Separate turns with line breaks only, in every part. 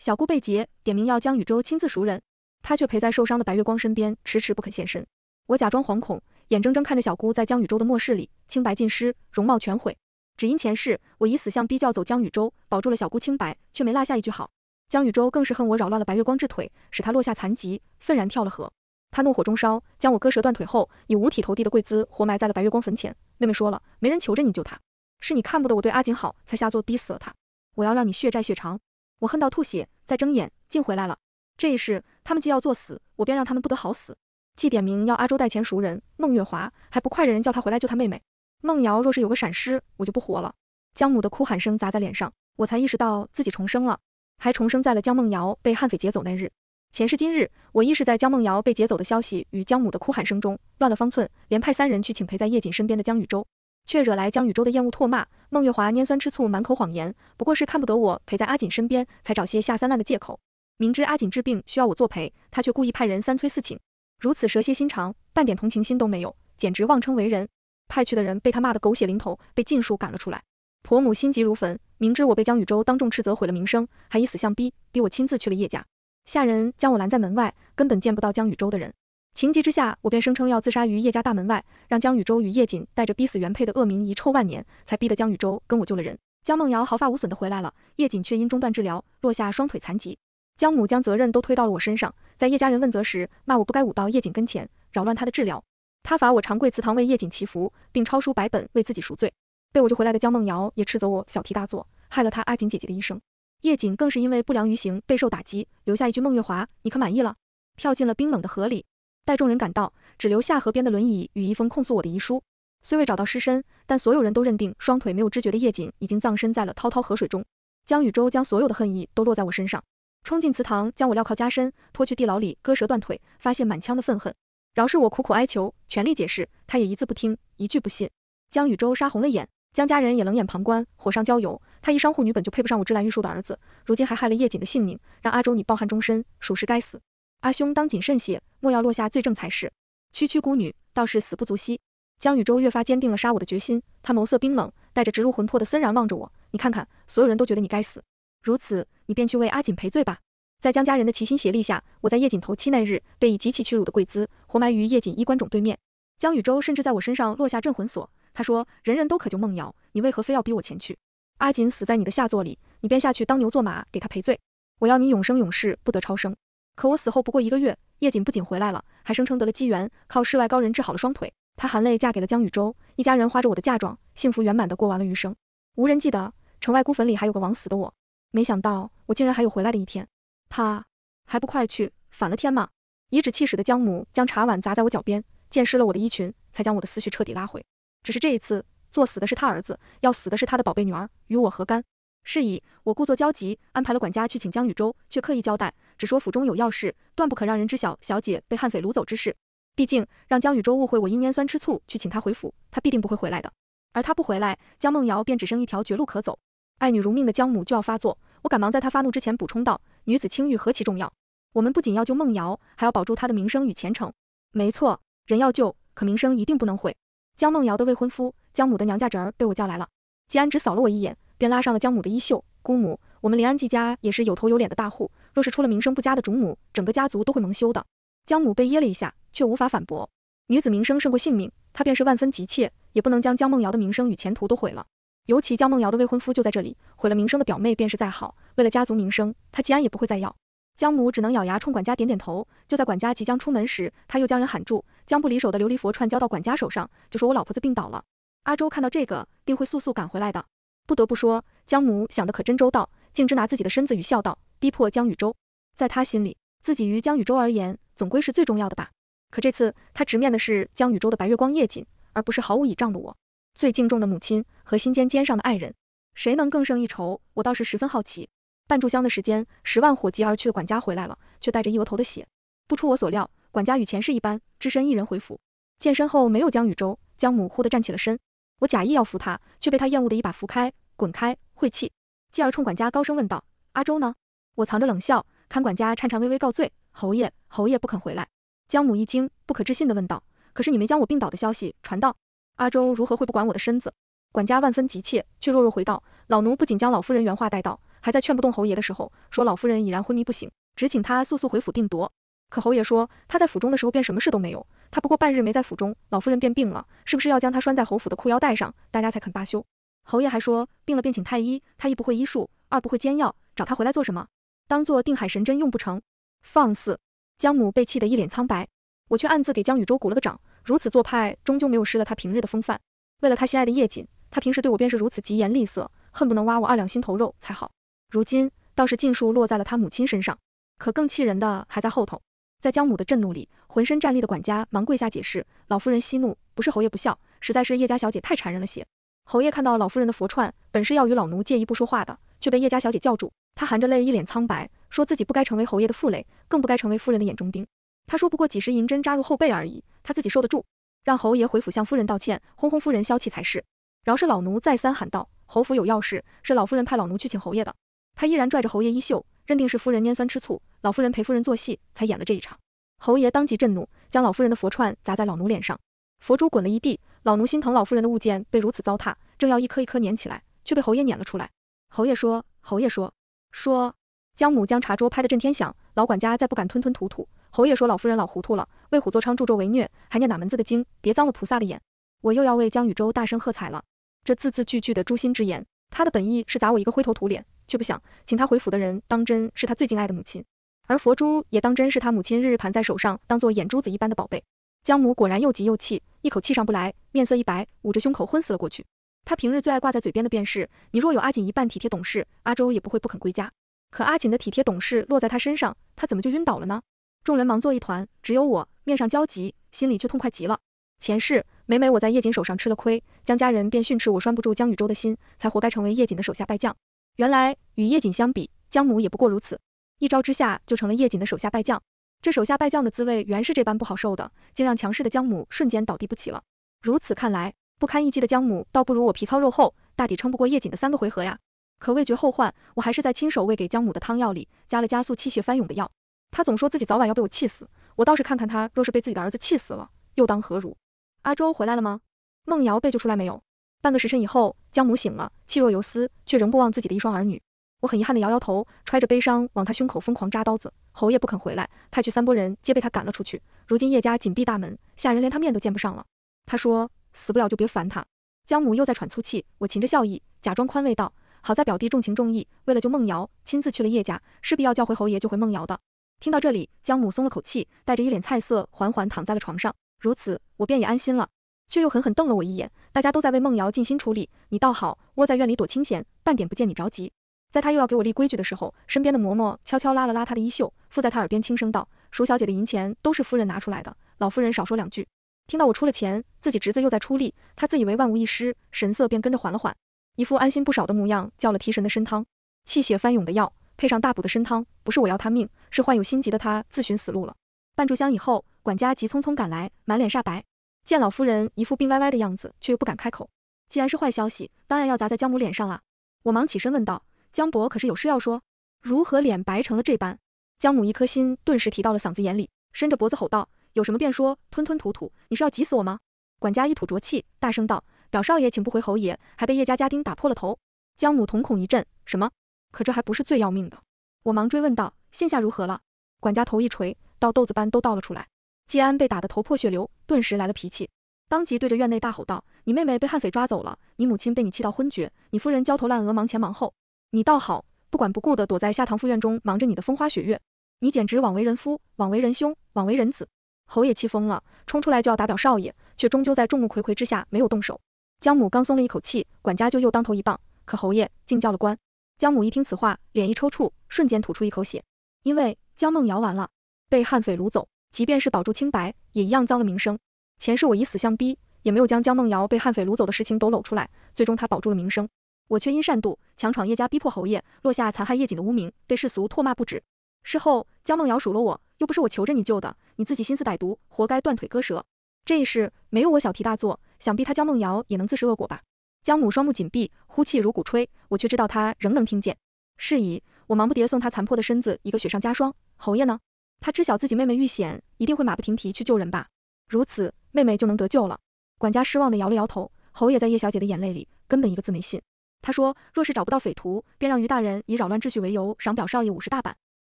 小姑被劫，点名要江宇舟亲自赎人，他却陪在受伤的白月光身边，迟迟不肯现身。我假装惶恐，眼睁睁看着小姑在江宇舟的末世里清白尽失，容貌全毁，只因前世我以死相逼，叫走江宇舟，保住了小姑清白，却没落下一句好。江宇舟更是恨我扰乱了白月光治腿，使他落下残疾，愤然跳了河。他怒火中烧，将我割舌断腿后，以五体投地的跪姿，活埋在了白月光坟前。妹妹说了，没人求着你救他，是你看不得我对阿锦好，才下作逼死了他。我要让你血债血偿。我恨到吐血，再睁眼竟回来了。这一世，他们既要作死，我便让他们不得好死。既点名要阿周带钱赎人，孟月华还不快着人叫他回来救他妹妹。孟瑶若是有个闪失，我就不活了。江母的哭喊声砸在脸上，我才意识到自己重生了，还重生在了江梦瑶被悍匪劫走那日。前世今日，我亦是在江梦瑶被劫走的消息与江母的哭喊声中乱了方寸，连派三人去请陪在叶瑾身边的江雨舟。却惹来江宇宙的厌恶唾骂。孟月华拈酸吃醋，满口谎言，不过是看不得我陪在阿锦身边，才找些下三滥的借口。明知阿锦治病需要我作陪，他却故意派人三催四请，如此蛇蝎心肠，半点同情心都没有，简直妄称为人。派去的人被他骂得狗血淋头，被尽数赶了出来。婆母心急如焚，明知我被江宇宙当众斥责，毁了名声，还以死相逼，逼我亲自去了叶家。下人将我拦在门外，根本见不到江宇宙的人。情急之下，我便声称要自杀于叶家大门外，让江宇舟与叶锦带着逼死原配的恶名遗臭万年，才逼得江宇舟跟我救了人。江梦瑶毫发无损的回来了，叶锦却因中断治疗落下双腿残疾。江母将责任都推到了我身上，在叶家人问责时骂我不该舞到叶锦跟前扰乱他的治疗，他罚我长跪祠堂为叶锦祈福，并抄书百本为自己赎罪。被我救回来的江梦瑶也斥责我小题大做，害了她阿锦姐姐的一生。叶锦更是因为不良于行备受打击，留下一句孟月华，你可满意了？跳进了冰冷的河里。待众人赶到，只留下河边的轮椅与一封控诉我的遗书。虽未找到尸身，但所有人都认定双腿没有知觉的叶瑾已经葬身在了滔滔河水中。江宇舟将所有的恨意都落在我身上，冲进祠堂将我镣铐加身，拖去地牢里割舌断腿，发泄满腔的愤恨。饶是我苦苦哀求，全力解释，他也一字不听，一句不信。江宇舟杀红了眼，江家人也冷眼旁观，火上浇油。他一商户女本就配不上我芝兰玉树的儿子，如今还害了叶瑾的性命，让阿周你抱憾终身，属实该死。阿兄，当谨慎些，莫要落下罪证才是。区区孤女，倒是死不足惜。江宇舟越发坚定了杀我的决心，他眸色冰冷，带着直入魂魄的森然望着我。你看看，所有人都觉得你该死，如此，你便去为阿锦赔罪吧。在江家人的齐心协力下，我在叶锦头七那日，被以极其屈辱的跪姿活埋于叶锦衣冠冢对面。江宇舟甚至在我身上落下镇魂锁。他说，人人都可救梦瑶，你为何非要逼我前去？阿锦死在你的下座里，你便下去当牛做马，给他赔罪。我要你永生永世不得超生。可我死后不过一个月，叶瑾不仅回来了，还声称得了机缘，靠世外高人治好了双腿。她含泪嫁给了江宇洲，一家人花着我的嫁妆，幸福圆满的过完了余生。无人记得城外孤坟里还有个枉死的我。没想到我竟然还有回来的一天。她还不快去反了天吗？颐指气使的江母将茶碗砸在我脚边，溅湿了我的衣裙，才将我的思绪彻底拉回。只是这一次作死的是他儿子，要死的是他的宝贝女儿，与我何干？是以我故作焦急，安排了管家去请江宇洲，却刻意交代。只说府中有要事，断不可让人知晓小姐被悍匪掳走之事。毕竟让江宇舟误会我因拈酸吃醋，去请他回府，他必定不会回来的。而他不回来，江梦瑶便只剩一条绝路可走。爱女如命的江母就要发作，我赶忙在她发怒之前补充道：“女子清誉何其重要，我们不仅要救梦瑶，还要保住她的名声与前程。”没错，人要救，可名声一定不能毁。江梦瑶的未婚夫，江母的娘家侄儿被我叫来了。季安只扫了我一眼，便拉上了江母的衣袖，姑母。我们林安季家也是有头有脸的大户，若是出了名声不佳的主母，整个家族都会蒙羞的。江母被噎了一下，却无法反驳。女子名声胜过性命，她便是万分急切，也不能将江梦瑶的名声与前途都毁了。尤其江梦瑶的未婚夫就在这里，毁了名声的表妹便是再好，为了家族名声，她吉安也不会再要。江母只能咬牙冲管家点点头。就在管家即将出门时，他又将人喊住，将不离手的琉璃佛串交到管家手上，就说我老婆子病倒了。阿周看到这个，定会速速赶回来的。不得不说，江母想的可真周到。竟直拿自己的身子与孝道逼迫江宇舟，在他心里，自己于江宇舟而言，总归是最重要的吧？可这次他直面的是江宇舟的白月光夜景，而不是毫无倚仗的我，最敬重的母亲和心尖尖上的爱人，谁能更胜一筹？我倒是十分好奇。半炷香的时间，十万火急而去的管家回来了，却带着一额头的血。不出我所料，管家与前世一般，只身一人回府。见身后没有江宇舟，江母忽地站起了身，我假意要扶他，却被他厌恶的一把扶开，滚开，晦气。继而冲管家高声问道：“阿周呢？”我藏着冷笑，看管家颤颤巍巍告罪：“侯爷，侯爷不肯回来。”江母一惊，不可置信地问道：“可是你没将我病倒的消息传到？阿周如何会不管我的身子？”管家万分急切，却弱弱回道：“老奴不仅将老夫人原话带到，还在劝不动侯爷的时候，说老夫人已然昏迷不醒，只请他速速回府定夺。可侯爷说他在府中的时候便什么事都没有，他不过半日没在府中，老夫人便病了，是不是要将他拴在侯府的裤腰带上，大家才肯罢休？”侯爷还说，病了便请太医，他一不会医术，二不会煎药，找他回来做什么？当做定海神针用不成？放肆！江母被气得一脸苍白，我却暗自给江宇宙鼓了个掌，如此做派，终究没有失了他平日的风范。为了他心爱的叶瑾，他平时对我便是如此疾言厉色，恨不能挖我二两心头肉才好。如今倒是尽数落在了他母亲身上。可更气人的还在后头，在江母的震怒里，浑身站立的管家忙跪下解释：“老夫人息怒，不是侯爷不孝，实在是叶家小姐太缠人了些。”侯爷看到老夫人的佛串，本是要与老奴借一步说话的，却被叶家小姐叫住。她含着泪，一脸苍白，说自己不该成为侯爷的负累，更不该成为夫人的眼中钉。她说不过几十银针扎入后背而已，她自己受得住。让侯爷回府向夫人道歉，哄哄夫人消气才是。饶是老奴再三喊道，侯府有要事，是老夫人派老奴去请侯爷的。他依然拽着侯爷衣袖，认定是夫人拈酸吃醋，老夫人陪夫人做戏才演了这一场。侯爷当即震怒，将老夫人的佛串砸在老奴脸上，佛珠滚了一地。老奴心疼老夫人的物件被如此糟蹋，正要一颗一颗撵起来，却被侯爷撵了出来。侯爷说，侯爷说，说江母将茶桌拍得震天响，老管家再不敢吞吞吐吐。侯爷说老夫人老糊涂了，为虎作伥，助纣为虐，还念哪门子的经？别脏了菩萨的眼！我又要为江宇舟大声喝彩了。这字字句句的诛心之言，他的本意是砸我一个灰头土脸，却不想请他回府的人，当真是他最敬爱的母亲，而佛珠也当真是他母亲日日盘在手上，当做眼珠子一般的宝贝。江母果然又急又气，一口气上不来，面色一白，捂着胸口昏死了过去。他平日最爱挂在嘴边的便是，你若有阿锦一半体贴懂事，阿周也不会不肯归家。可阿锦的体贴懂事落在他身上，他怎么就晕倒了呢？众人忙作一团，只有我面上焦急，心里却痛快极了。前世每每我在叶瑾手上吃了亏，江家人便训斥我拴不住江宇舟的心，才活该成为叶瑾的手下败将。原来与叶瑾相比，江母也不过如此，一招之下就成了叶瑾的手下败将。这手下败将的滋味原是这般不好受的，竟让强势的江母瞬间倒地不起了。如此看来，不堪一击的江母倒不如我皮糙肉厚，大抵撑不过叶瑾的三个回合呀。可味绝后患，我还是在亲手喂给江母的汤药里加了加速气血翻涌的药。他总说自己早晚要被我气死，我倒是看看他若是被自己的儿子气死了，又当何如？阿周回来了吗？孟瑶被救出来没有？半个时辰以后，江母醒了，气若游丝，却仍不忘自己的一双儿女。我很遗憾地摇摇头，揣着悲伤往他胸口疯狂扎刀子。侯爷不肯回来，派去三拨人皆被他赶了出去。如今叶家紧闭大门，下人连他面都见不上了。他说死不了就别烦他。江母又在喘粗气，我噙着笑意，假装宽慰道：“好在表弟重情重义，为了救梦瑶，亲自去了叶家，势必要叫回侯爷救回梦瑶的。”听到这里，江母松了口气，带着一脸菜色，缓缓躺在了床上。如此，我便也安心了。却又狠狠瞪了我一眼。大家都在为梦瑶尽心出力，你倒好，窝在院里躲清闲，半点不见你着急。在他又要给我立规矩的时候，身边的嬷嬷悄悄拉了拉她的衣袖，附在她耳边轻声道：“鼠小姐的银钱都是夫人拿出来的，老夫人少说两句。”听到我出了钱，自己侄子又在出力，他自以为万无一失，神色便跟着缓了缓，一副安心不少的模样，叫了提神的参汤，气血翻涌的药配上大补的参汤，不是我要他命，是患有心疾的他自寻死路了。半炷香以后，管家急匆匆赶来，满脸煞白，见老夫人一副病歪歪的样子，却又不敢开口。既然是坏消息，当然要砸在江母脸上啊！我忙起身问道。江伯可是有事要说，如何脸白成了这般？江母一颗心顿时提到了嗓子眼里，伸着脖子吼道：“有什么便说！”吞吞吐吐，你是要急死我吗？”管家一吐浊气，大声道：“表少爷请不回侯爷，还被叶家家丁打破了头。”江母瞳孔一震：“什么？可这还不是最要命的？”我忙追问道：“现下如何了？”管家头一锤，倒豆子般都倒了出来。季安被打得头破血流，顿时来了脾气，当即对着院内大吼道：“你妹妹被悍匪抓走了，你母亲被你气到昏厥，你夫人焦头烂额，忙前忙后。”你倒好，不管不顾的躲在下堂附院中，忙着你的风花雪月，你简直枉为人夫，枉为人兄，枉为人子。侯爷气疯了，冲出来就要打表少爷，却终究在众目睽睽之下没有动手。江母刚松了一口气，管家就又当头一棒。可侯爷竟叫了官。江母一听此话，脸一抽搐，瞬间吐出一口血。因为江梦瑶完了，被悍匪掳走，即便是保住清白，也一样脏了名声。前世我以死相逼，也没有将江梦瑶被悍匪掳走的事情抖搂出来，最终她保住了名声。我却因善妒，强闯叶家，逼迫侯爷落下残害叶瑾的污名，被世俗唾骂不止。事后，江梦瑶数落我，又不是我求着你救的，你自己心思歹毒，活该断腿割舌。这一世没有我小题大做，想必他江梦瑶也能自食恶果吧。江母双目紧闭，呼气如鼓吹，我却知道他仍能听见。是以，我忙不迭送他残破的身子一个雪上加霜。侯爷呢？他知晓自己妹妹遇险，一定会马不停蹄去救人吧？如此，妹妹就能得救了。管家失望地摇了摇头，侯爷在叶小姐的眼泪里根本一个字没信。他说：“若是找不到匪徒，便让于大人以扰乱秩序为由，赏表少爷五十大板。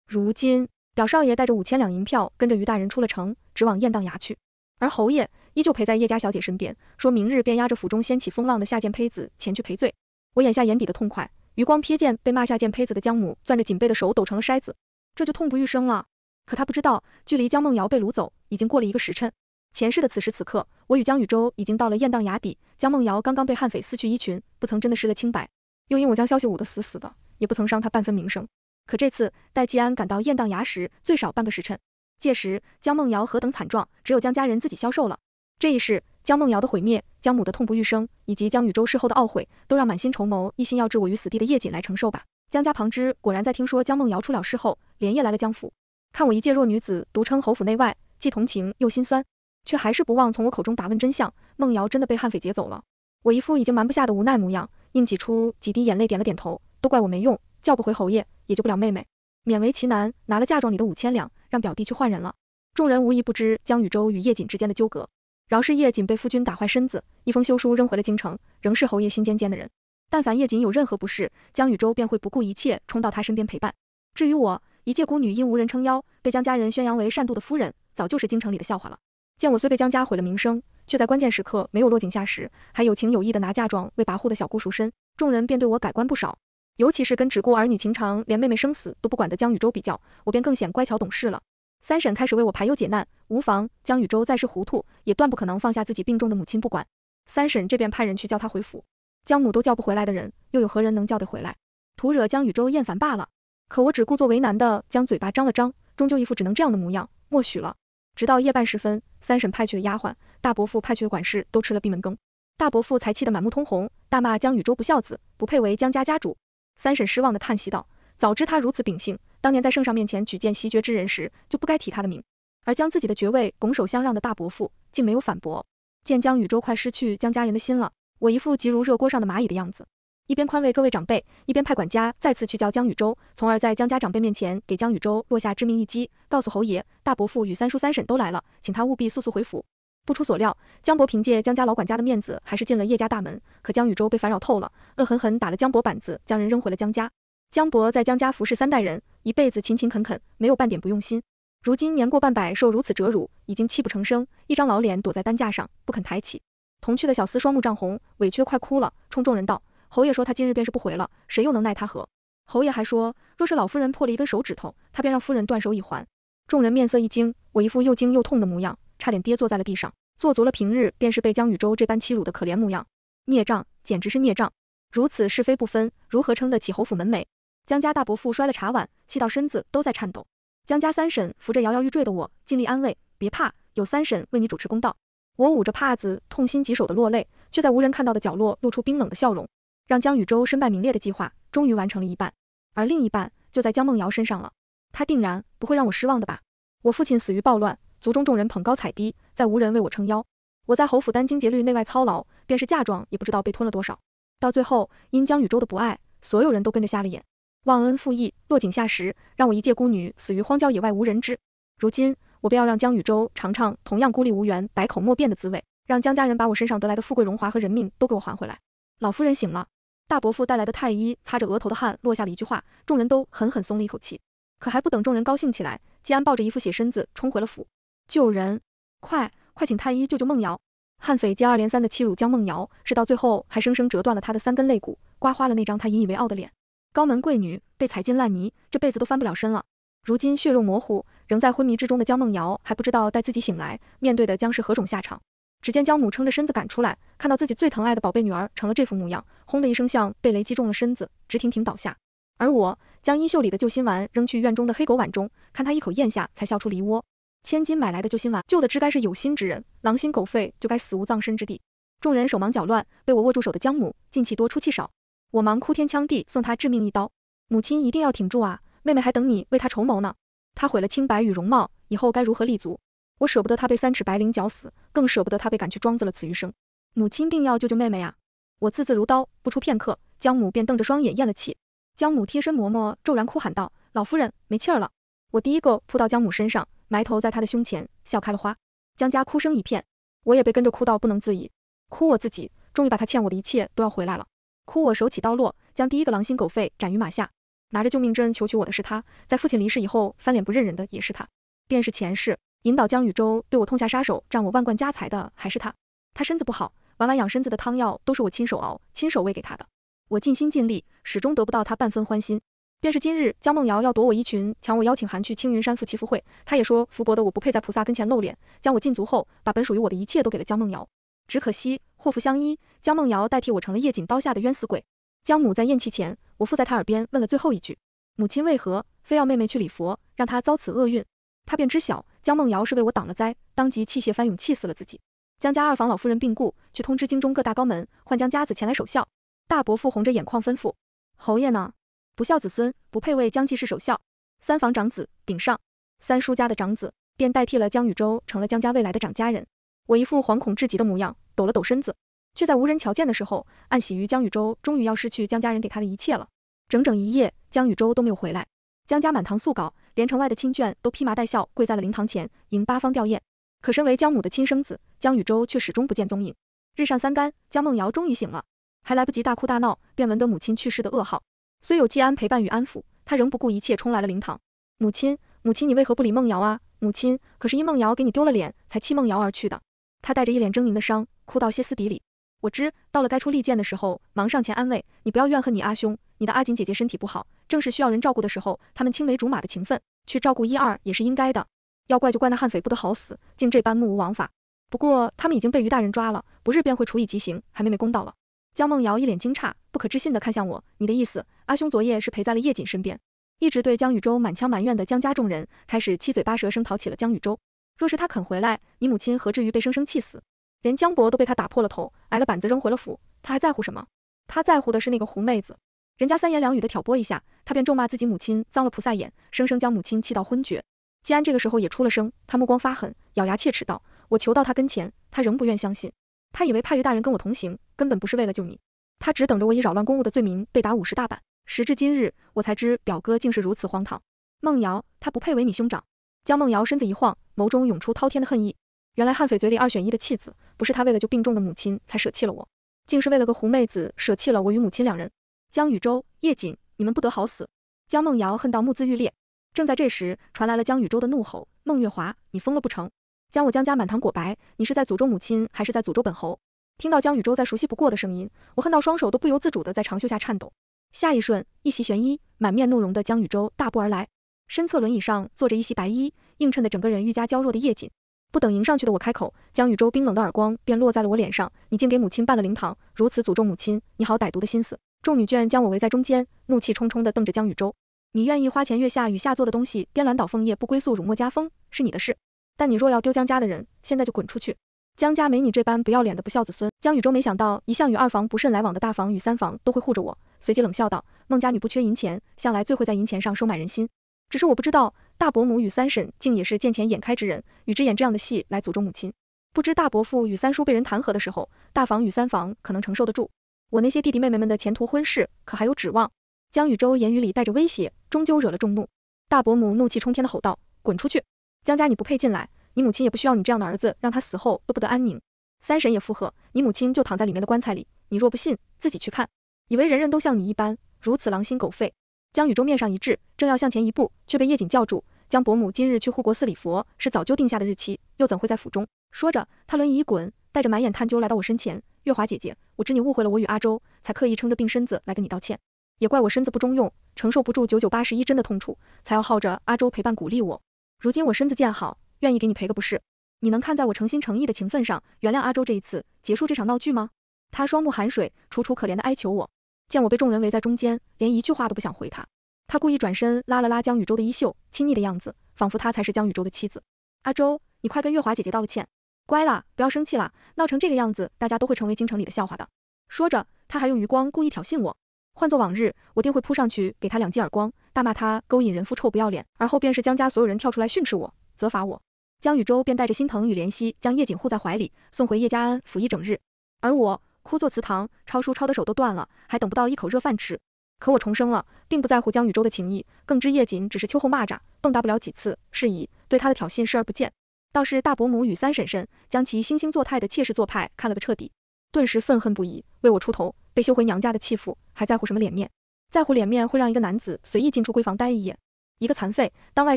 如今，表少爷带着五千两银票，跟着于大人出了城，直往雁荡崖去。而侯爷依旧陪在叶家小姐身边，说明日便押着府中掀起风浪的下贱胚子前去赔罪。我眼下眼底的痛快，余光瞥见被骂下贱胚子的江母，攥着锦被的手抖成了筛子，这就痛不欲生了。可他不知道，距离江梦瑶被掳走已经过了一个时辰。”前世的此时此刻，我与江雨舟已经到了雁荡崖底。江梦瑶刚刚被悍匪撕去衣裙，不曾真的失了清白。又因我将消息捂得死死的，也不曾伤他半分名声。可这次，待季安赶到雁荡崖时，最少半个时辰。届时，江梦瑶何等惨状，只有江家人自己消受了。这一世，江梦瑶的毁灭，江母的痛不欲生，以及江雨舟事后的懊悔，都让满心筹谋、一心要置我于死地的叶瑾来承受吧。江家旁支果然在听说江梦瑶出了事后，连夜来了江府，看我一介弱女子独撑侯府内外，既同情又心酸。却还是不忘从我口中打问真相，梦瑶真的被悍匪劫走了。我一副已经瞒不下的无奈模样，硬挤出几滴眼泪，点了点头。都怪我没用，叫不回侯爷，也救不了妹妹。勉为其难拿了嫁妆里的五千两，让表弟去换人了。众人无一不知江宇舟与叶瑾之间的纠葛。饶是叶瑾被夫君打坏身子，一封休书扔回了京城，仍是侯爷心尖尖的人。但凡叶瑾有任何不适，江宇舟便会不顾一切冲到他身边陪伴。至于我，一介孤女因无人撑腰，被江家人宣扬为善妒的夫人，早就是京城里的笑话了。见我虽被江家毁了名声，却在关键时刻没有落井下石，还有情有义的拿嫁妆为跋扈的小姑赎身，众人便对我改观不少。尤其是跟只顾儿女情长，连妹妹生死都不管的江宇舟比较，我便更显乖巧懂事了。三婶开始为我排忧解难，无妨。江宇舟再是糊涂，也断不可能放下自己病重的母亲不管。三婶这便派人去叫他回府。江母都叫不回来的人，又有何人能叫得回来？徒惹江宇舟厌烦罢了。可我只故作为难的将嘴巴张了张，终究一副只能这样的模样，默许了。直到夜半时分，三婶派去的丫鬟，大伯父派去的管事都吃了闭门羹，大伯父才气得满目通红，大骂江宇舟不孝子，不配为江家家主。三婶失望地叹息道：“早知他如此秉性，当年在圣上面前举荐袭爵之人时，就不该提他的名。”而将自己的爵位拱手相让的大伯父，竟没有反驳。见江宇舟快失去江家人的心了，我一副急如热锅上的蚂蚁的样子。一边宽慰各位长辈，一边派管家再次去叫江宇舟，从而在江家长辈面前给江宇舟落下致命一击，告诉侯爷，大伯父与三叔三婶都来了，请他务必速速回府。不出所料，江博凭借江家老管家的面子，还是进了叶家大门。可江宇舟被烦扰透了，恶狠狠打了江博板子，将人扔回了江家。江博在江家服侍三代人，一辈子勤勤恳恳，没有半点不用心。如今年过半百，受如此折辱，已经泣不成声，一张老脸躲在担架上不肯抬起。童趣的小厮双目涨红，委屈的快哭了，冲众人道。侯爷说他今日便是不回了，谁又能奈他何？侯爷还说，若是老夫人破了一根手指头，他便让夫人断手以还。众人面色一惊，我一副又惊又痛的模样，差点跌坐在了地上，做足了平日便是被江宇舟这般欺辱的可怜模样。孽障，简直是孽障！如此是非不分，如何撑得起侯府门楣？江家大伯父摔了茶碗，气到身子都在颤抖。江家三婶扶着摇摇欲坠的我，尽力安慰：别怕，有三婶为你主持公道。我捂着帕子，痛心疾首的落泪，却在无人看到的角落露出冰冷的笑容。让江宇洲身败名裂的计划终于完成了一半，而另一半就在江梦瑶身上了。她定然不会让我失望的吧？我父亲死于暴乱，族中众人捧高踩低，再无人为我撑腰。我在侯府殚精竭虑，内外操劳，便是嫁妆也不知道被吞了多少。到最后，因江宇洲的不爱，所有人都跟着瞎了眼，忘恩负义，落井下石，让我一介孤女死于荒郊野外无人知。如今，我便要让江宇洲尝尝同样孤立无援、百口莫辩的滋味，让江家人把我身上得来的富贵荣华和人命都给我还回来。老夫人醒了。大伯父带来的太医擦着额头的汗落下了一句话，众人都狠狠松了一口气。可还不等众人高兴起来，季安抱着一副血身子冲回了府，救人！快快请太医救救孟瑶！悍匪接二连三的欺辱江梦瑶，是到最后还生生折断了他的三根肋骨，刮花了那张他引以为傲的脸。高门贵女被踩进烂泥，这辈子都翻不了身了。如今血肉模糊，仍在昏迷之中的江梦瑶还不知道，待自己醒来，面对的将是何种下场。只见江母撑着身子赶出来，看到自己最疼爱的宝贝女儿成了这副模样，轰的一声像被雷击中了身子，直挺挺倒下。而我将衣袖里的救心丸扔去院中的黑狗碗中，看它一口咽下，才笑出梨窝。千金买来的救心丸，救的只该是有心之人，狼心狗肺就该死无葬身之地。众人手忙脚乱，被我握住手的江母进气多出气少，我忙哭天抢地送她致命一刀。母亲一定要挺住啊，妹妹还等你为她筹谋呢。她毁了清白与容貌，以后该如何立足？我舍不得他被三尺白绫绞死，更舍不得他被赶去庄子了此余生。母亲定要救救妹妹呀！我字字如刀，不出片刻，江母便瞪着双眼咽了气。江母贴身嬷嬷骤然哭喊道：“老夫人没气儿了！”我第一个扑到江母身上，埋头在她的胸前，笑开了花。江家哭声一片，我也被跟着哭到不能自已，哭我自己，终于把他欠我的一切都要回来了。哭我手起刀落，将第一个狼心狗肺斩于马下。拿着救命之恩求娶我的是他，在父亲离世以后翻脸不认人的也是他，便是前世。引导江宇舟对我痛下杀手，占我万贯家财的还是他。他身子不好，晚晚养身子的汤药都是我亲手熬、亲手喂给他的。我尽心尽力，始终得不到他半分欢心。便是今日，江梦瑶要夺我衣裙，抢我邀请函去青云山赴祈福会，他也说福薄的我不配在菩萨跟前露脸，将我禁足后，把本属于我的一切都给了江梦瑶。只可惜祸福相依，江梦瑶代替我成了夜锦刀下的冤死鬼。江母在咽气前，我附在她耳边问了最后一句：母亲为何非要妹妹去礼佛，让她遭此厄运？她便知晓。江梦瑶是为我挡了灾，当即气血翻涌，气死了自己。江家二房老夫人病故，去通知京中各大高门，唤江家子前来守孝。大伯父红着眼眶吩咐：“侯爷呢？不孝子孙不配为江继氏守孝。”三房长子顶上，三叔家的长子便代替了江宇舟，成了江家未来的掌家人。我一副惶恐至极的模样，抖了抖身子，却在无人瞧见的时候，暗喜于江宇舟终于要失去江家人给他的一切了。整整一夜，江宇舟都没有回来，江家满堂素稿。连城外的亲眷都披麻戴孝，跪在了灵堂前，迎八方吊唁。可身为江母的亲生子江宇洲却始终不见踪影。日上三竿，江梦瑶终于醒了，还来不及大哭大闹，便闻得母亲去世的噩耗。虽有季安陪伴与安抚，他仍不顾一切冲来了灵堂。母亲，母亲，你为何不理梦瑶啊？母亲，可是因梦瑶给你丢了脸，才弃梦瑶而去的？他带着一脸狰狞的伤，哭到歇斯底里。我知到了该出利剑的时候，忙上前安慰你不要怨恨你阿兄，你的阿锦姐姐身体不好。正是需要人照顾的时候，他们青梅竹马的情分，去照顾一二也是应该的。要怪就怪那悍匪不得好死，竟这般目无王法。不过他们已经被于大人抓了，不日便会处以极刑，还妹妹公道了。江梦瑶一脸惊诧、不可置信地看向我：“你的意思，阿兄昨夜是陪在了叶瑾身边，一直对江宇州满腔埋怨的江家众人开始七嘴八舌声讨起了江宇州。若是他肯回来，你母亲何至于被生生气死？连江伯都被他打破了头，挨了板子扔回了府，他还在乎什么？他在乎的是那个狐妹子。”人家三言两语的挑拨一下，他便咒骂自己母亲脏了菩萨眼，生生将母亲气到昏厥。季安这个时候也出了声，他目光发狠，咬牙切齿道：“我求到他跟前，他仍不愿相信。他以为派于大人跟我同行，根本不是为了救你，他只等着我以扰乱公务的罪名被打五十大板。时至今日，我才知表哥竟是如此荒唐。梦瑶，他不配为你兄长。”江梦瑶身子一晃，眸中涌出滔天的恨意。原来悍匪嘴里二选一的弃子，不是他为了救病重的母亲才舍弃了我，竟是为了个狐妹子舍弃了我与母亲两人。江宇舟、叶锦，你们不得好死！江梦瑶恨到目眦欲裂。正在这时，传来了江宇舟的怒吼：“孟月华，你疯了不成？将我江家满堂果白，你是在诅咒母亲，还是在诅咒本侯？”听到江宇舟再熟悉不过的声音，我恨到双手都不由自主的在长袖下颤抖。下一瞬，一袭玄衣、满面怒容的江宇舟大步而来，身侧轮椅上坐着一袭白衣，映衬的整个人愈加娇弱的叶锦。不等迎上去的我开口，江宇舟冰冷的耳光便落在了我脸上：“你竟给母亲办了灵堂，如此诅咒母亲，你好歹毒的心思！”众女眷将我围在中间，怒气冲冲地瞪着江雨舟：“你愿意花前月下、雨下做的东西，颠鸾倒凤、夜不归宿、辱没家风，是你的事。但你若要丢江家的人，现在就滚出去！江家没你这般不要脸的不孝子孙。”江雨舟没想到，一向与二房不甚来往的大房与三房都会护着我，随即冷笑道：“孟家女不缺银钱，向来最会在银钱上收买人心。只是我不知道，大伯母与三婶竟也是见钱眼开之人，与之演这样的戏来诅咒母亲。不知大伯父与三叔被人弹劾的时候，大房与三房可能承受得住？”我那些弟弟妹妹们的前途婚事，可还有指望？江宇舟言语里带着威胁，终究惹了众怒。大伯母怒气冲天的吼道：“滚出去！江家你不配进来，你母亲也不需要你这样的儿子，让他死后都不得安宁。”三婶也附和：“你母亲就躺在里面的棺材里，你若不信，自己去看。以为人人都像你一般，如此狼心狗肺？”江宇舟面上一滞，正要向前一步，却被叶瑾叫住：“江伯母今日去护国寺礼佛，是早就定下的日期，又怎会在府中？”说着，他轮椅一滚，带着满眼探究来到我身前。月华姐姐，我知你误会了我与阿周，才刻意撑着病身子来跟你道歉。也怪我身子不中用，承受不住九九八十一针的痛楚，才要耗着阿周陪伴鼓励我。如今我身子渐好，愿意给你赔个不是。你能看在我诚心诚意的情分上，原谅阿周这一次，结束这场闹剧吗？他双目含水，楚楚可怜的哀求我。见我被众人围在中间，连一句话都不想回他。他故意转身拉了拉江宇舟的衣袖，亲昵的样子，仿佛他才是江宇舟的妻子。阿周，你快跟月华姐姐道个歉。乖啦，不要生气啦，闹成这个样子，大家都会成为京城里的笑话的。说着，他还用余光故意挑衅我。换做往日，我定会扑上去给他两记耳光，大骂他勾引人夫臭不要脸。而后便是江家所有人跳出来训斥我，责罚我。江宇舟便带着心疼与怜惜，将叶瑾护在怀里，送回叶家安府一整日。而我，枯坐祠堂抄书，抄的手都断了，还等不到一口热饭吃。可我重生了，并不在乎江宇舟的情谊，更知叶瑾只是秋后蚂蚱，蹦跶不了几次，是以对他的挑衅视而不见。倒是大伯母与三婶婶将其惺惺作态的妾室做派看了个彻底，顿时愤恨不已，为我出头，被休回娘家的弃妇还在乎什么脸面？在乎脸面会让一个男子随意进出闺房待一夜，一个残废当外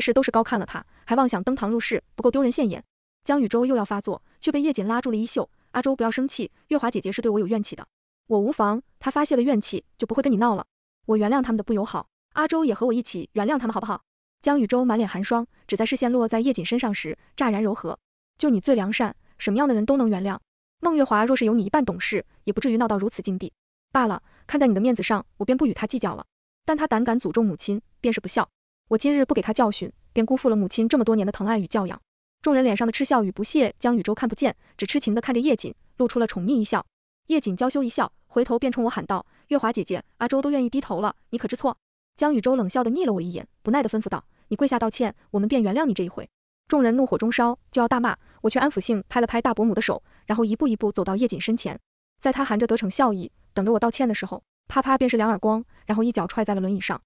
事都是高看了他，还妄想登堂入室，不够丢人现眼。江宇舟又要发作，却被叶瑾拉住了衣袖。阿周不要生气，月华姐姐是对我有怨气的，我无妨。她发泄了怨气就不会跟你闹了。我原谅他们的不友好，阿周也和我一起原谅他们好不好？江宇洲满脸寒霜，只在视线落在叶瑾身上时，乍然柔和。就你最良善，什么样的人都能原谅。孟月华若是有你一半懂事，也不至于闹到如此境地。罢了，看在你的面子上，我便不与他计较了。但他胆敢诅咒母亲，便是不孝。我今日不给他教训，便辜负了母亲这么多年的疼爱与教养。众人脸上的嗤笑与不屑，江宇洲看不见，只痴情地看着叶瑾，露出了宠溺一笑。叶瑾娇羞一笑，回头便冲我喊道：“月华姐姐，阿周都愿意低头了，你可知错？”江宇宙冷笑的睨了我一眼，不耐的吩咐道：“你跪下道歉，我们便原谅你这一回。”众人怒火中烧，就要大骂，我却安抚性拍了拍大伯母的手，然后一步一步走到叶瑾身前。在他含着得逞笑意，等着我道歉的时候，啪啪便是两耳光，然后一脚踹在了轮椅上。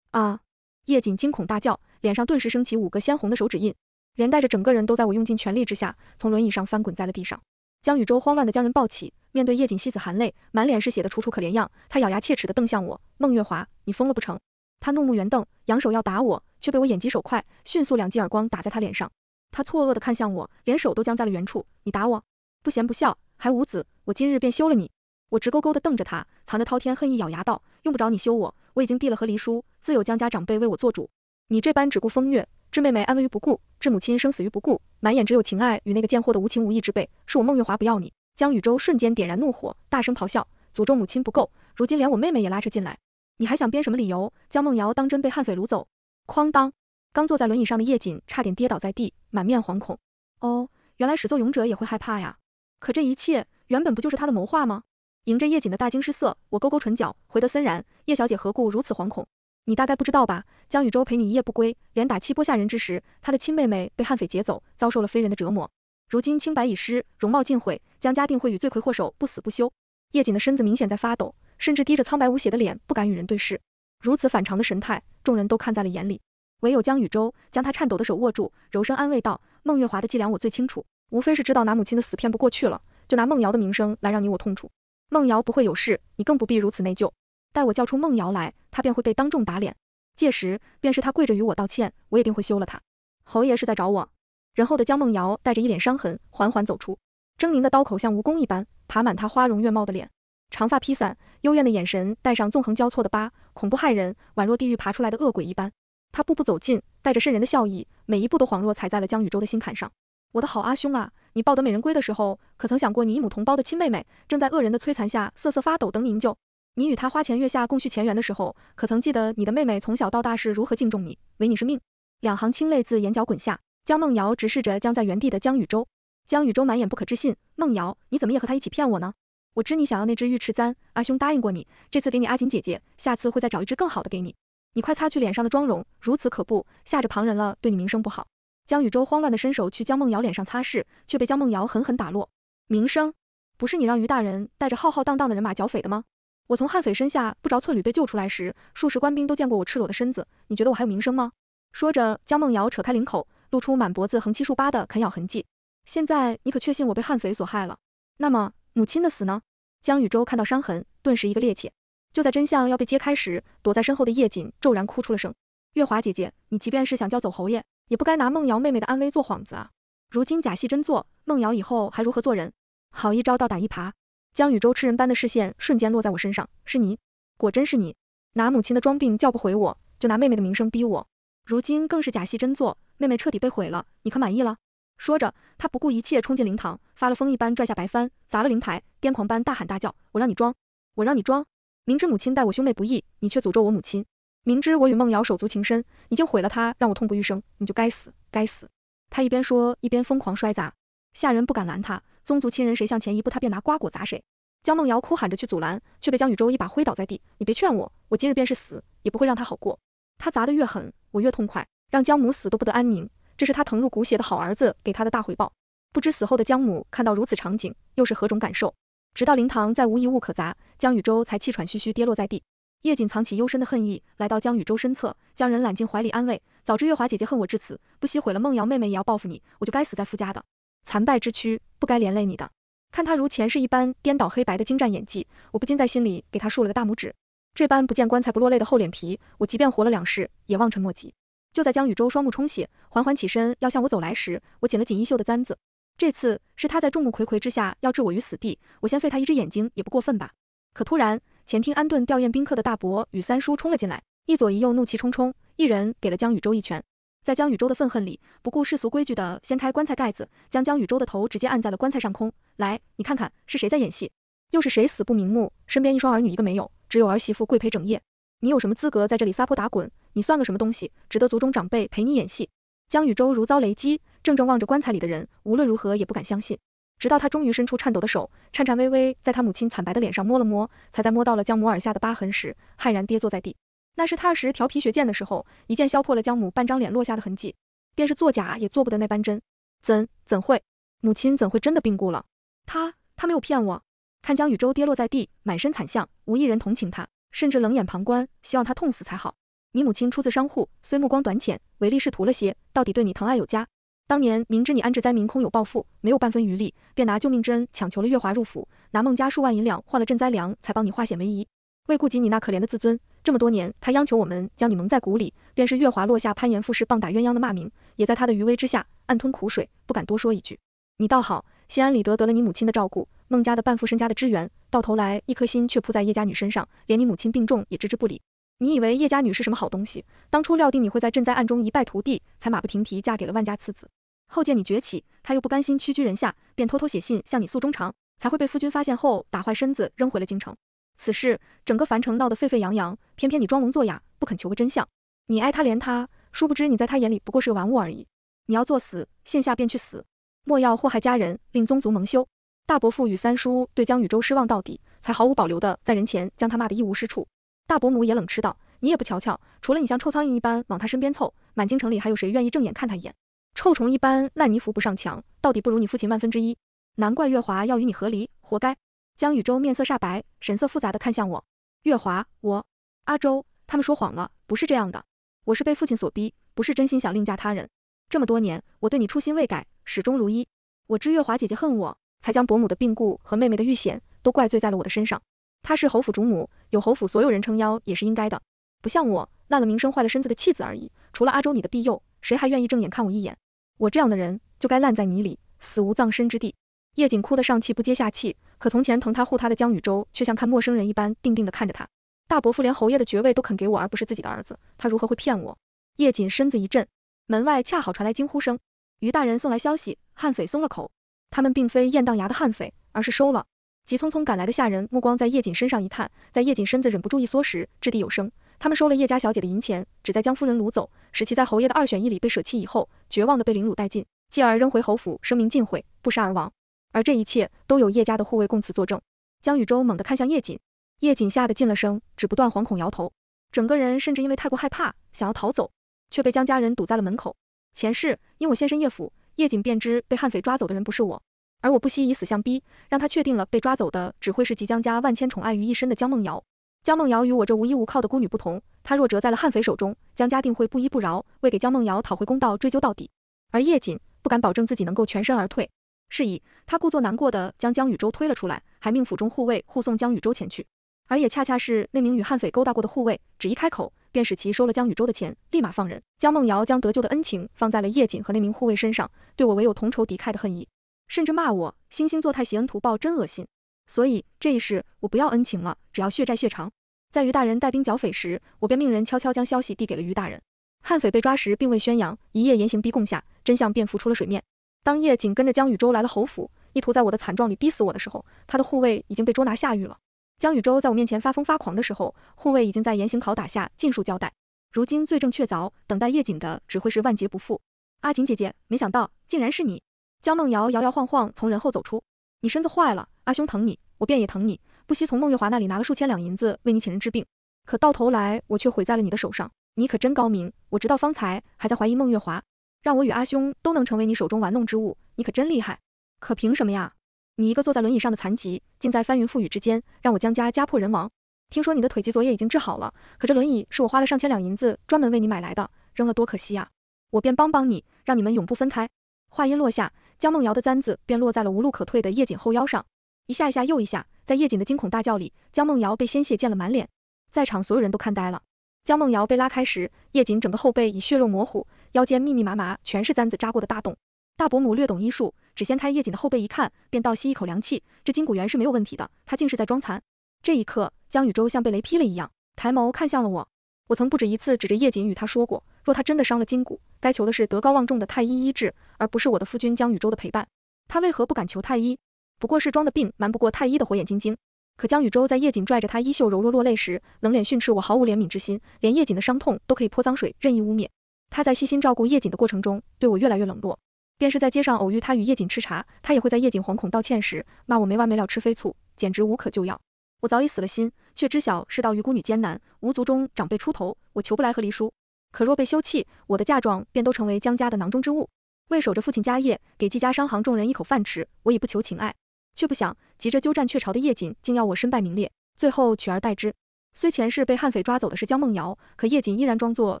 啊！叶瑾惊恐大叫，脸上顿时升起五个鲜红的手指印，连带着整个人都在我用尽全力之下，从轮椅上翻滚在了地上。江宇宙慌乱的将人抱起，面对叶瑾妻子含泪，满脸是血的楚楚可怜样，他咬牙切齿的瞪向我：“孟月华，你疯了不成？”他怒目圆瞪，扬手要打我，却被我眼疾手快，迅速两记耳光打在他脸上。他错愕的看向我，连手都僵在了原处。你打我，不贤不孝，还无子，我今日便休了你！我直勾勾的瞪着他，藏着滔天恨意，咬牙道：用不着你休我，我已经递了和离书，自有江家长辈为我做主。你这般只顾风月，置妹妹安危于不顾，置母亲生死于不顾，满眼只有情爱与那个贱货的无情无义之辈，是我孟月华不要你！江宇洲瞬间点燃怒火，大声咆哮：诅咒母亲不够，如今连我妹妹也拉扯进来。你还想编什么理由？江梦瑶当真被悍匪掳走？哐当！刚坐在轮椅上的叶瑾差点跌倒在地，满面惶恐。哦，原来始作俑者也会害怕呀！可这一切原本不就是他的谋划吗？迎着叶瑾的大惊失色，我勾勾唇角，回得森然。叶小姐何故如此惶恐？你大概不知道吧？江宇舟陪你一夜不归，连打七波下人之时，他的亲妹妹被悍匪劫走，遭受了非人的折磨。如今清白已失，容貌尽毁，江家定会与罪魁祸首不死不休。叶瑾的身子明显在发抖。甚至低着苍白无血的脸，不敢与人对视，如此反常的神态，众人都看在了眼里。唯有江宇舟将他颤抖的手握住，柔声安慰道：“孟月华的伎俩我最清楚，无非是知道拿母亲的死骗不过去了，就拿孟瑶的名声来让你我痛楚。孟瑶不会有事，你更不必如此内疚。待我叫出孟瑶来，他便会被当众打脸，届时便是他跪着与我道歉，我也定会休了他。侯爷是在找我。”人后的江梦瑶带着一脸伤痕，缓缓走出，狰狞的刀口像蜈蚣一般爬满她花容月貌的脸。长发披散，幽怨的眼神，带上纵横交错的疤，恐怖骇人，宛若地狱爬出来的恶鬼一般。他步步走近，带着渗人的笑意，每一步都恍若踩在了江宇舟的心坎上。我的好阿兄啊，你抱得美人归的时候，可曾想过你一母同胞的亲妹妹正在恶人的摧残下瑟瑟发抖，等你营救？你与她花前月下共续前缘的时候，可曾记得你的妹妹从小到大是如何敬重你，唯你是命？两行清泪自眼角滚下，江梦瑶直视着僵在原地的江宇舟。江宇舟满眼不可置信，梦瑶，你怎么也和他一起骗我呢？我知你想要那只玉翅簪，阿兄答应过你，这次给你阿锦姐姐，下次会再找一只更好的给你。你快擦去脸上的妆容，如此可怖，吓着旁人了，对你名声不好。江宇舟慌乱的伸手去江梦瑶脸上擦拭，却被江梦瑶狠狠打落。名声？不是你让于大人带着浩浩荡荡的人马剿匪的吗？我从悍匪身下不着寸缕被救出来时，数十官兵都见过我赤裸的身子，你觉得我还有名声吗？说着，江梦瑶扯开领口，露出满脖子横七竖八的啃咬痕迹。现在你可确信我被悍匪所害了？那么。母亲的死呢？江宇舟看到伤痕，顿时一个趔趄。就在真相要被揭开时，躲在身后的叶瑾骤然哭出了声：“月华姐姐，你即便是想叫走侯爷，也不该拿梦瑶妹妹的安危做幌子啊！如今假戏真做，梦瑶以后还如何做人？好一招倒打一耙。”江宇舟吃人般的视线瞬间落在我身上，是你，果真是你！拿母亲的装病叫不回我，就拿妹妹的名声逼我，如今更是假戏真做，妹妹彻底被毁了，你可满意了？说着，他不顾一切冲进灵堂，发了疯一般拽下白帆，砸了灵牌，癫狂般大喊大叫：“我让你装，我让你装！明知母亲待我兄妹不易，你却诅咒我母亲；明知我与梦瑶手足情深，你竟毁了她，让我痛不欲生！你就该死，该死！”他一边说，一边疯狂摔砸，下人不敢拦他，宗族亲人谁向前一步，他便拿瓜果砸谁。江梦瑶哭喊着去阻拦，却被江宇宙一把挥倒在地：“你别劝我，我今日便是死，也不会让他好过。他砸得越狠，我越痛快，让江母死都不得安宁。”这是他疼入骨血的好儿子给他的大回报。不知死后的江母看到如此场景，又是何种感受？直到灵堂再无一物可砸，江宇舟才气喘吁吁跌落在地。叶瑾藏起幽深的恨意，来到江宇舟身侧，将人揽进怀里安慰。早知月华姐姐恨我至此，不惜毁了梦瑶妹妹也要报复你，我就该死在傅家的残败之躯，不该连累你的。看他如前世一般颠倒黑白的精湛演技，我不禁在心里给他竖了个大拇指。这般不见棺材不落泪的厚脸皮，我即便活了两世也望尘莫及。就在江宇舟双目充血，缓缓起身要向我走来时，我紧了紧衣袖的簪子。这次是他在众目睽睽之下要置我于死地，我先废他一只眼睛也不过分吧。可突然，前厅安顿吊唁宾客的大伯与三叔冲了进来，一左一右怒气冲冲，一人给了江宇舟一拳。在江宇舟的愤恨里，不顾世俗规矩的掀开棺材盖子，将江宇舟的头直接按在了棺材上空。来，你看看是谁在演戏，又是谁死不瞑目？身边一双儿女一个没有，只有儿媳妇跪陪整夜。你有什么资格在这里撒泼打滚？你算个什么东西，值得族中长辈陪你演戏？江宇舟如遭雷击，怔怔望着棺材里的人，无论如何也不敢相信。直到他终于伸出颤抖的手，颤颤巍巍在他母亲惨白的脸上摸了摸，才在摸到了江母耳下的疤痕时，骇然跌坐在地。那是他时调皮学剑的时候，一剑削破了江母半张脸落下的痕迹，便是作假也作不得那般真。怎怎会？母亲怎会真的病故了？他他没有骗我。看江宇舟跌落在地，满身惨相，无一人同情他，甚至冷眼旁观，希望他痛死才好。你母亲出自商户，虽目光短浅，唯利是图了些，到底对你疼爱有加。当年明知你安置灾民空有抱负，没有半分余力，便拿救命针强求了月华入府，拿孟家数万银两换了赈灾粮，才帮你化险为夷。为顾及你那可怜的自尊，这么多年他央求我们将你蒙在鼓里，便是月华落下攀岩附势、棒打鸳鸯的骂名，也在他的余威之下暗吞苦水，不敢多说一句。你倒好，心安理得得了你母亲的照顾，孟家的半富身家的支援，到头来一颗心却扑在叶家女身上，连你母亲病重也置之不理。你以为叶家女是什么好东西？当初料定你会在赈灾案中一败涂地，才马不停蹄嫁给了万家次子。后见你崛起，她又不甘心屈居人下，便偷偷写信向你诉衷肠，才会被夫君发现后打坏身子，扔回了京城。此事整个樊城闹得沸沸扬扬，偏偏你装聋作哑，不肯求个真相。你爱他怜他，殊不知你在他眼里不过是个玩物而已。你要作死，现下便去死，莫要祸害家人，令宗族蒙羞。大伯父与三叔对江禹州失望到底，才毫无保留的在人前将他骂得一无是处。大伯母也冷嗤道：“你也不瞧瞧，除了你像臭苍蝇一般往他身边凑，满京城里还有谁愿意正眼看他一眼？臭虫一般，烂泥扶不上墙，到底不如你父亲万分之一。难怪月华要与你和离，活该。”江宇洲面色煞白，神色复杂的看向我：“月华，我阿周他们说谎了，不是这样的。我是被父亲所逼，不是真心想另嫁他人。这么多年，我对你初心未改，始终如一。我知月华姐姐恨我，才将伯母的病故和妹妹的遇险都怪罪在了我的身上。”她是侯府主母，有侯府所有人撑腰也是应该的，不像我烂了名声、坏了身子的弃子而已。除了阿周你的庇佑，谁还愿意正眼看我一眼？我这样的人就该烂在泥里，死无葬身之地。叶瑾哭得上气不接下气，可从前疼他护他的江宇舟却像看陌生人一般，定定地看着他。大伯父连侯爷的爵位都肯给我，而不是自己的儿子，他如何会骗我？叶瑾身子一震，门外恰好传来惊呼声。于大人送来消息，悍匪松了口，他们并非雁荡崖的悍匪，而是收了。急匆匆赶来的下人目光在叶瑾身上一探，在叶瑾身子忍不住一缩时，掷地有声：“他们收了叶家小姐的银钱，旨在将夫人掳走，使其在侯爷的二选一里被舍弃以后，绝望的被凌辱殆尽，继而扔回侯府，声名尽毁，不杀而亡。而这一切都有叶家的护卫供词作证。”江禹洲猛地看向叶瑾，叶瑾吓得噤了声，只不断惶恐摇头，整个人甚至因为太过害怕，想要逃走，却被江家人堵在了门口。前世因我现身叶府，叶瑾便知被悍匪抓走的人不是我。而我不惜以死相逼，让他确定了被抓走的只会是即将加万千宠爱于一身的江梦瑶。江梦瑶与我这无依无靠的孤女不同，她若折在了悍匪手中，江家定会不依不饶，为给江梦瑶讨回公道追究到底。而叶瑾不敢保证自己能够全身而退，是以他故作难过的将江宇宙推了出来，还命府中护卫护送江宇宙前去。而也恰恰是那名与悍匪勾搭过的护卫，只一开口便使其收了江宇宙的钱，立马放人。江梦瑶将得救的恩情放在了叶瑾和那名护卫身上，对我唯有同仇敌忾的恨意。甚至骂我惺惺作态、挟恩图报，真恶心。所以这一世我不要恩情了，只要血债血偿。在于大人带兵剿匪时，我便命人悄悄将消息递给了于大人。悍匪被抓时并未宣扬，一夜严刑逼供下，真相便浮出了水面。当夜，紧跟着江宇舟来了侯府，意图在我的惨状里逼死我的时候，他的护卫已经被捉拿下狱了。江宇舟在我面前发疯发狂的时候，护卫已经在严刑拷打下尽数交代。如今罪证确凿，等待叶瑾的只会是万劫不复。阿锦姐姐，没想到竟然是你。江梦瑶摇摇晃晃从人后走出，你身子坏了，阿兄疼你，我便也疼你，不惜从孟月华那里拿了数千两银子为你请人治病。可到头来，我却毁在了你的手上。你可真高明，我直到方才还在怀疑孟月华，让我与阿兄都能成为你手中玩弄之物。你可真厉害，可凭什么呀？你一个坐在轮椅上的残疾，竟在翻云覆雨之间让我江家家破人亡。听说你的腿疾昨夜已经治好了，可这轮椅是我花了上千两银子专门为你买来的，扔了多可惜呀。我便帮帮你，让你们永不分开。话音落下。江梦瑶的簪子便落在了无路可退的叶瑾后腰上，一下一下又一下，在叶瑾的惊恐大叫里，江梦瑶被鲜血溅了满脸。在场所有人都看呆了。江梦瑶被拉开时，叶瑾整个后背已血肉模糊，腰间密密麻麻全是簪子扎过的大洞。大伯母略懂医术，只掀开叶瑾的后背一看，便倒吸一口凉气：这筋骨元是没有问题的，他竟是在装残。这一刻，江宇宙像被雷劈了一样，抬眸看向了我。我曾不止一次指着叶瑾与他说过。若他真的伤了筋骨，该求的是德高望重的太医医治，而不是我的夫君江宇舟的陪伴。他为何不敢求太医？不过是装的病，瞒不过太医的火眼金睛。可江宇舟在叶瑾拽着他衣袖柔弱落泪时，冷脸训斥我毫无怜悯之心，连叶瑾的伤痛都可以泼脏水任意污蔑。他在细心照顾叶瑾的过程中，对我越来越冷落。便是在街上偶遇他与叶瑾吃茶，他也会在叶瑾惶恐道歉时，骂我没完没了吃飞醋，简直无可救药。我早已死了心，却知晓世道于孤女艰难，无族中长辈出头，我求不来和黎叔，可若被休弃，我的嫁妆便都成为江家的囊中之物。为守着父亲家业，给季家商行众人一口饭吃，我已不求情爱。却不想急着鸠占鹊巢的叶瑾，竟要我身败名裂，最后取而代之。虽前世被悍匪抓走的是江梦瑶，可叶瑾依然装作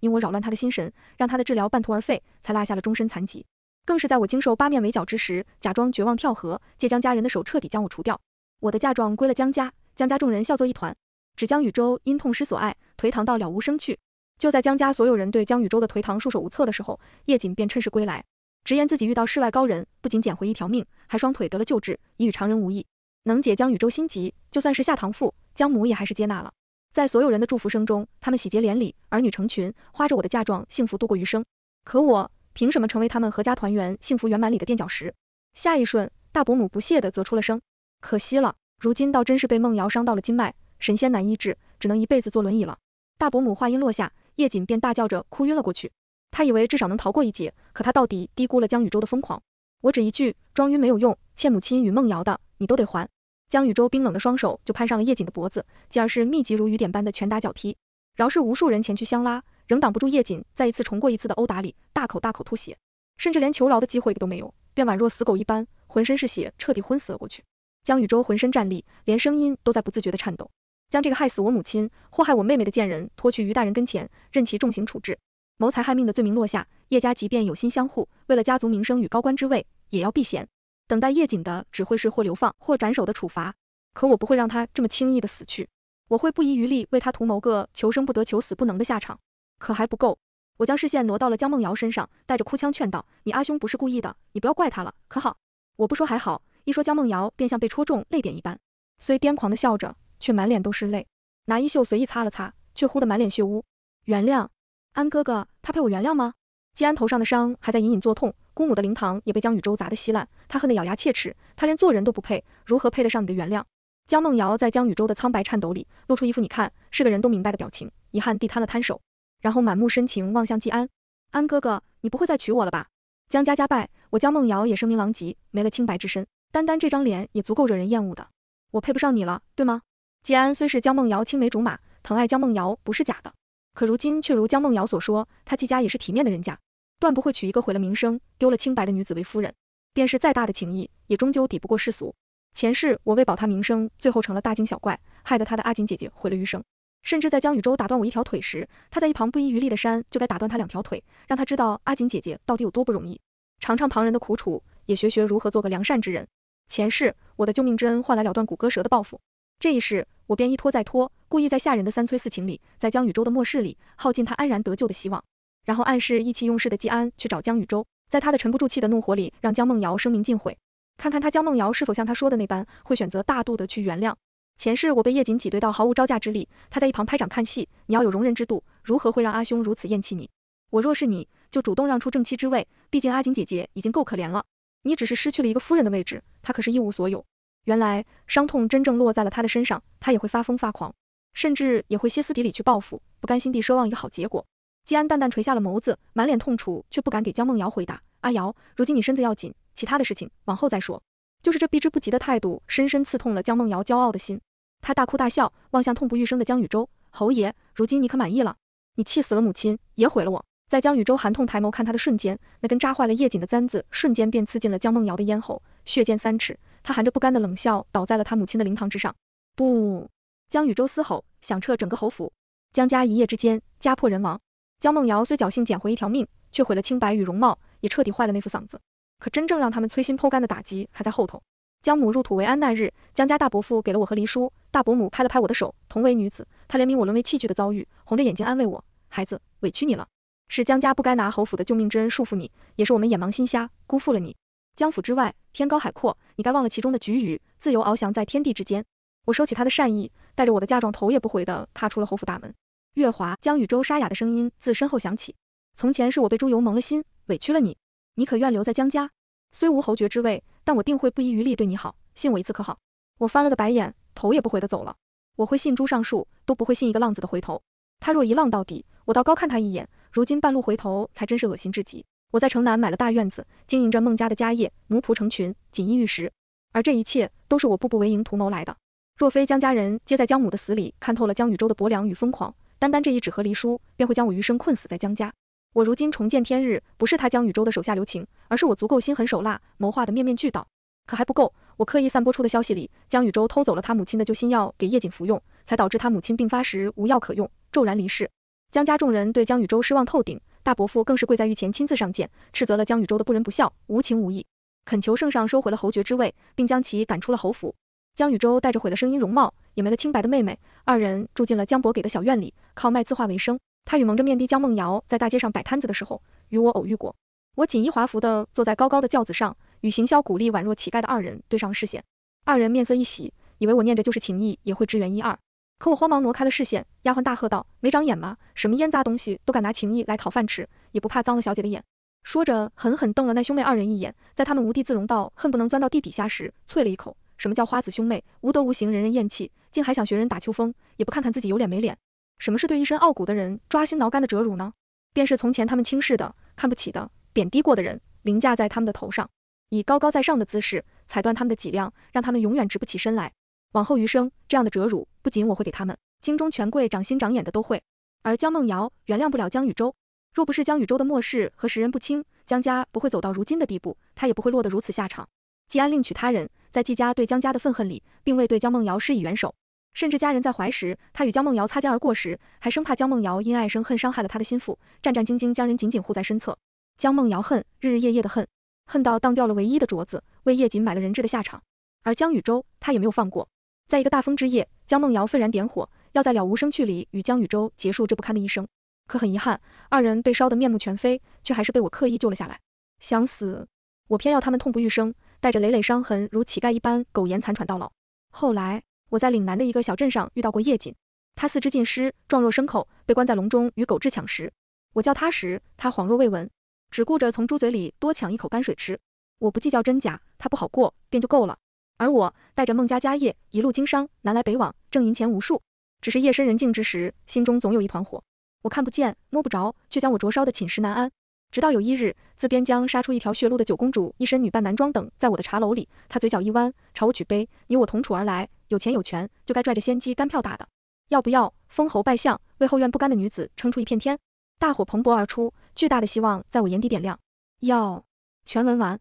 因我扰乱他的心神，让他的治疗半途而废，才落下了终身残疾。更是在我经受八面围剿之时，假装绝望跳河，借江家人的手彻底将我除掉。我的嫁妆归了江家，江家众人笑作一团，只将宇舟因痛失所爱，颓唐到了无生趣。就在江家所有人对江宇宙的颓唐束手无策的时候，叶瑾便趁势归来，直言自己遇到世外高人，不仅捡回一条命，还双腿得了救治，已与常人无异。能解江宇宙心急，就算是下堂妇江母也还是接纳了。在所有人的祝福声中，他们喜结连理，儿女成群，花着我的嫁妆，幸福度过余生。可我凭什么成为他们阖家团圆、幸福圆满里的垫脚石？下一瞬，大伯母不屑地啧出了声：“可惜了，如今倒真是被梦瑶伤到了筋脉，神仙难医治，只能一辈子坐轮椅了。”大伯母话音落下。叶瑾便大叫着哭晕了过去，他以为至少能逃过一劫，可他到底低估了江宇宙的疯狂。我只一句装晕没有用，欠母亲与梦瑶的你都得还。江宇宙冰冷的双手就攀上了叶瑾的脖子，继而是密集如雨点般的拳打脚踢。饶是无数人前去相拉，仍挡不住叶瑾在一次重过一次的殴打里，大口大口吐血，甚至连求饶的机会都没有，便宛若死狗一般，浑身是血，彻底昏死了过去。江宇宙浑身战栗，连声音都在不自觉的颤抖。将这个害死我母亲、祸害我妹妹的贱人拖去于大人跟前，任其重刑处置。谋财害命的罪名落下，叶家即便有心相护，为了家族名声与高官之位，也要避嫌。等待叶瑾的只会是或流放、或斩首的处罚。可我不会让他这么轻易的死去，我会不遗余力为他图谋个求生不得、求死不能的下场。可还不够，我将视线挪到了江梦瑶身上，带着哭腔劝道：“你阿兄不是故意的，你不要怪他了，可好？”我不说还好，一说江梦瑶便像被戳中泪点一般，虽癫狂的笑着。却满脸都是泪，拿衣袖随意擦了擦，却忽得满脸血污。原谅安哥哥，他配我原谅吗？季安头上的伤还在隐隐作痛，姑母的灵堂也被江宇宙砸得稀烂，他恨得咬牙切齿，他连做人都不配，如何配得上你的原谅？江梦瑶在江宇宙的苍白颤抖里，露出一副你看是个人都明白的表情，遗憾地摊了摊手，然后满目深情望向季安。安哥哥，你不会再娶我了吧？江家家败，我江梦瑶也声名狼藉，没了清白之身，单单这张脸也足够惹人厌恶的，我配不上你了，对吗？季安虽是江梦瑶青梅竹马，疼爱江梦瑶不是假的，可如今却如江梦瑶所说，他季家也是体面的人家，断不会娶一个毁了名声、丢了清白的女子为夫人。便是再大的情谊，也终究抵不过世俗。前世我为保他名声，最后成了大惊小怪，害得他的阿锦姐姐毁了余生。甚至在江雨舟打断我一条腿时，他在一旁不遗余力的扇，就该打断他两条腿，让他知道阿锦姐姐到底有多不容易，尝尝旁人的苦楚，也学学如何做个良善之人。前世我的救命之恩换来了断骨割舌的报复。这一世，我便一拖再拖，故意在吓人的三催四请里，在江宇舟的末世里耗尽他安然得救的希望，然后暗示意气用事的季安去找江宇舟，在他的沉不住气的怒火里，让江梦瑶声名尽毁，看看他江梦瑶是否像他说的那般，会选择大度的去原谅。前世我被叶瑾挤兑到毫无招架之力，他在一旁拍掌看戏。你要有容人之度，如何会让阿兄如此厌弃你？我若是你，就主动让出正妻之位，毕竟阿锦姐姐已经够可怜了。你只是失去了一个夫人的位置，她可是一无所有。原来伤痛真正落在了他的身上，他也会发疯发狂，甚至也会歇斯底里去报复，不甘心地奢望一个好结果。季安淡淡垂下了眸子，满脸痛楚，却不敢给江梦瑶回答。阿瑶，如今你身子要紧，其他的事情往后再说。就是这避之不及的态度，深深刺痛了江梦瑶骄傲的心。她大哭大笑，望向痛不欲生的江宇舟，侯爷，如今你可满意了？你气死了母亲，也毁了我。在江宇舟寒痛抬眸看他的瞬间，那根扎坏了叶瑾的簪子瞬间便刺进了江梦瑶的咽喉，血溅三尺。他含着不甘的冷笑，倒在了他母亲的灵堂之上。不！江宇舟嘶吼，响彻整个侯府。江家一夜之间家破人亡。江梦瑶虽侥幸捡回一条命，却毁了清白与容貌，也彻底坏了那副嗓子。可真正让他们摧心剖肝的打击还在后头。江母入土为安那日，江家大伯父给了我和黎叔，大伯母拍了拍我的手，同为女子，她怜悯我沦为器具的遭遇，红着眼睛安慰我：“孩子，委屈你了。”是江家不该拿侯府的救命之恩束缚你，也是我们眼盲心瞎，辜负了你。江府之外，天高海阔，你该忘了其中的局语，自由翱翔在天地之间。我收起他的善意，带着我的嫁妆，头也不回地踏出了侯府大门。月华，江宇宙沙哑的声音自身后响起。从前是我被猪油蒙了心，委屈了你，你可愿留在江家？虽无侯爵之位，但我定会不遗余力对你好，信我一次可好？我翻了个白眼，头也不回地走了。我会信猪上树，都不会信一个浪子的回头。他若一浪到底，我倒高看他一眼。如今半路回头，才真是恶心至极。我在城南买了大院子，经营着孟家的家业，奴仆成群，锦衣玉食。而这一切都是我步步为营、图谋来的。若非江家人皆在江母的死里看透了江宇舟的薄凉与疯狂，单单这一纸和离书，便会将我余生困死在江家。我如今重见天日，不是他江宇舟的手下留情，而是我足够心狠手辣，谋划的面面俱到。可还不够，我刻意散播出的消息里，江宇舟偷走了他母亲的救心药给叶瑾服用，才导致他母亲病发时无药可用，骤然离世。江家众人对江宇舟失望透顶，大伯父更是跪在御前亲自上谏，斥责了江宇舟的不仁不孝、无情无义，恳求圣上收回了侯爵之位，并将其赶出了侯府。江宇舟带着毁了声音、容貌，也没了清白的妹妹，二人住进了江伯给的小院里，靠卖字画为生。他与蒙着面的江梦瑶在大街上摆摊子的时候，与我偶遇过。我锦衣华服的坐在高高的轿子上，与行销鼓励宛若乞丐的二人对上了视线，二人面色一喜，以为我念着旧是情谊，也会支援一二。可我慌忙挪开了视线，丫鬟大喝道：“没长眼吗？什么腌臜东西都敢拿情谊来讨饭吃，也不怕脏了小姐的眼？”说着，狠狠瞪了那兄妹二人一眼。在他们无地自容到恨不能钻到地底下时，啐了一口：“什么叫花子兄妹？无德无行，人人厌弃，竟还想学人打秋风？也不看看自己有脸没脸？什么是对一身傲骨的人抓心挠肝的折辱呢？便是从前他们轻视的、看不起的、贬低过的人，凌驾在他们的头上，以高高在上的姿势踩断他们的脊梁，让他们永远直不起身来。”往后余生，这样的折辱不仅我会给他们，京中权贵、长心长眼的都会。而江梦瑶原谅不了江宇舟，若不是江宇舟的漠世和识人不清，江家不会走到如今的地步，他也不会落得如此下场。季安另娶他人，在季家对江家的愤恨里，并未对江梦瑶施以援手，甚至家人在怀时，他与江梦瑶擦肩而过时，还生怕江梦瑶因爱生恨伤害了他的心腹，战战兢兢将人紧紧护在身侧。江梦瑶恨，日日夜夜的恨，恨到当掉了唯一的镯子，为叶瑾买了人质的下场。而江宇舟，他也没有放过。在一个大风之夜，江梦瑶愤然点火，要在了无声趣里与江宇洲结束这不堪的一生。可很遗憾，二人被烧得面目全非，却还是被我刻意救了下来。想死，我偏要他们痛不欲生，带着累累伤痕，如乞丐一般苟延残喘到老。后来，我在岭南的一个小镇上遇到过叶瑾，他四肢尽失，状若牲口，被关在笼中与狗彘抢食。我叫他时，他恍若未闻，只顾着从猪嘴里多抢一口泔水吃。我不计较真假，他不好过便就够了。而我带着孟家家业一路经商，南来北往，挣银钱无数。只是夜深人静之时，心中总有一团火，我看不见，摸不着，却将我灼烧的寝食难安。直到有一日，自边疆杀出一条血路的九公主，一身女扮男装等在我的茶楼里。她嘴角一弯，朝我举杯：“你我同处而来，有钱有权，就该拽着先机干票大的。要不要封侯拜相，为后院不甘的女子撑出一片天？”大火蓬勃而出，巨大的希望在我眼底点亮。要，全文完。